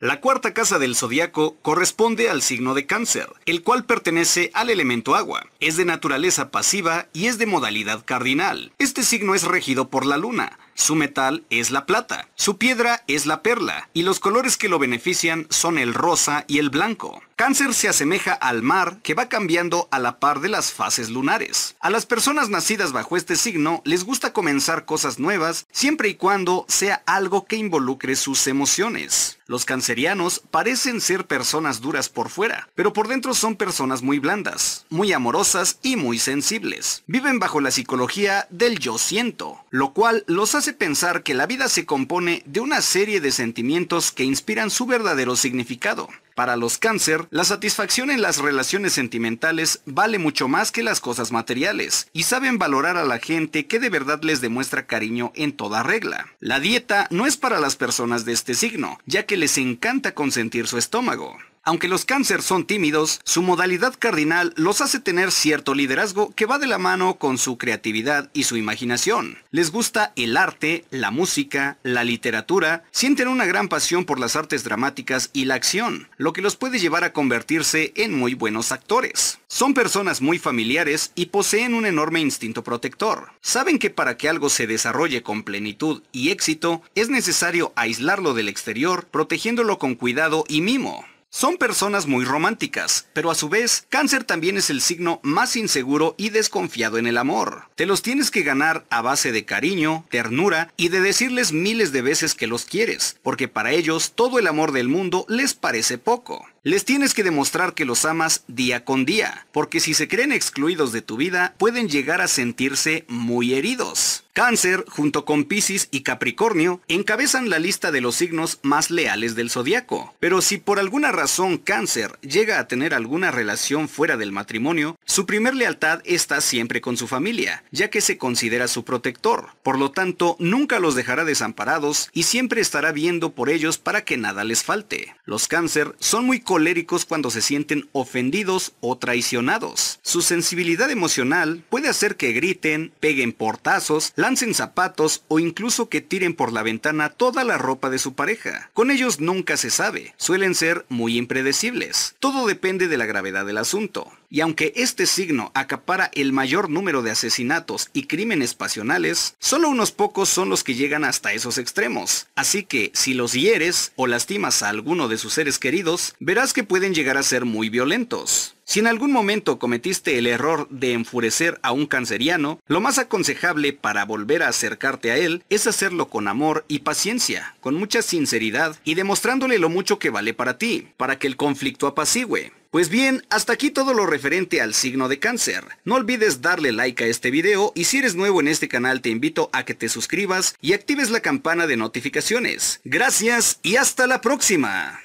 La cuarta casa del zodiaco corresponde al signo de cáncer, el cual pertenece al elemento agua. Es de naturaleza pasiva y es de modalidad cardinal. Este signo es regido por la luna, su metal es la plata, su piedra es la perla, y los colores que lo benefician son el rosa y el blanco. Cáncer se asemeja al mar que va cambiando a la par de las fases lunares. A las personas nacidas bajo este signo les gusta comenzar cosas nuevas siempre y cuando sea algo que involucre sus emociones. Los cancerianos parecen ser personas duras por fuera, pero por dentro son personas muy blandas, muy amorosas y muy sensibles. Viven bajo la psicología del yo siento, lo cual los hace pensar que la vida se compone de una serie de sentimientos que inspiran su verdadero significado. Para los cáncer, la satisfacción en las relaciones sentimentales vale mucho más que las cosas materiales y saben valorar a la gente que de verdad les demuestra cariño en toda regla. La dieta no es para las personas de este signo, ya que les encanta consentir su estómago. Aunque los cáncer son tímidos, su modalidad cardinal los hace tener cierto liderazgo que va de la mano con su creatividad y su imaginación. Les gusta el arte, la música, la literatura, sienten una gran pasión por las artes dramáticas y la acción, lo que los puede llevar a convertirse en muy buenos actores. Son personas muy familiares y poseen un enorme instinto protector. Saben que para que algo se desarrolle con plenitud y éxito, es necesario aislarlo del exterior, protegiéndolo con cuidado y mimo. Son personas muy románticas, pero a su vez, cáncer también es el signo más inseguro y desconfiado en el amor. Te los tienes que ganar a base de cariño, ternura y de decirles miles de veces que los quieres, porque para ellos todo el amor del mundo les parece poco. Les tienes que demostrar que los amas día con día, porque si se creen excluidos de tu vida, pueden llegar a sentirse muy heridos. Cáncer, junto con Pisces y Capricornio, encabezan la lista de los signos más leales del zodiaco. Pero si por alguna razón Cáncer llega a tener alguna relación fuera del matrimonio, su primer lealtad está siempre con su familia, ya que se considera su protector. Por lo tanto, nunca los dejará desamparados y siempre estará viendo por ellos para que nada les falte. Los Cáncer son muy coléricos cuando se sienten ofendidos o traicionados. Su sensibilidad emocional puede hacer que griten, peguen portazos, lancen zapatos o incluso que tiren por la ventana toda la ropa de su pareja. Con ellos nunca se sabe, suelen ser muy impredecibles. Todo depende de la gravedad del asunto. Y aunque este signo acapara el mayor número de asesinatos y crímenes pasionales, solo unos pocos son los que llegan hasta esos extremos. Así que si los hieres o lastimas a alguno de sus seres queridos, verás que pueden llegar a ser muy violentos. Si en algún momento cometiste el error de enfurecer a un canceriano, lo más aconsejable para volver a acercarte a él es hacerlo con amor y paciencia, con mucha sinceridad y demostrándole lo mucho que vale para ti, para que el conflicto apacigüe. Pues bien, hasta aquí todo lo referente al signo de cáncer. No olvides darle like a este video y si eres nuevo en este canal te invito a que te suscribas y actives la campana de notificaciones. Gracias y hasta la próxima.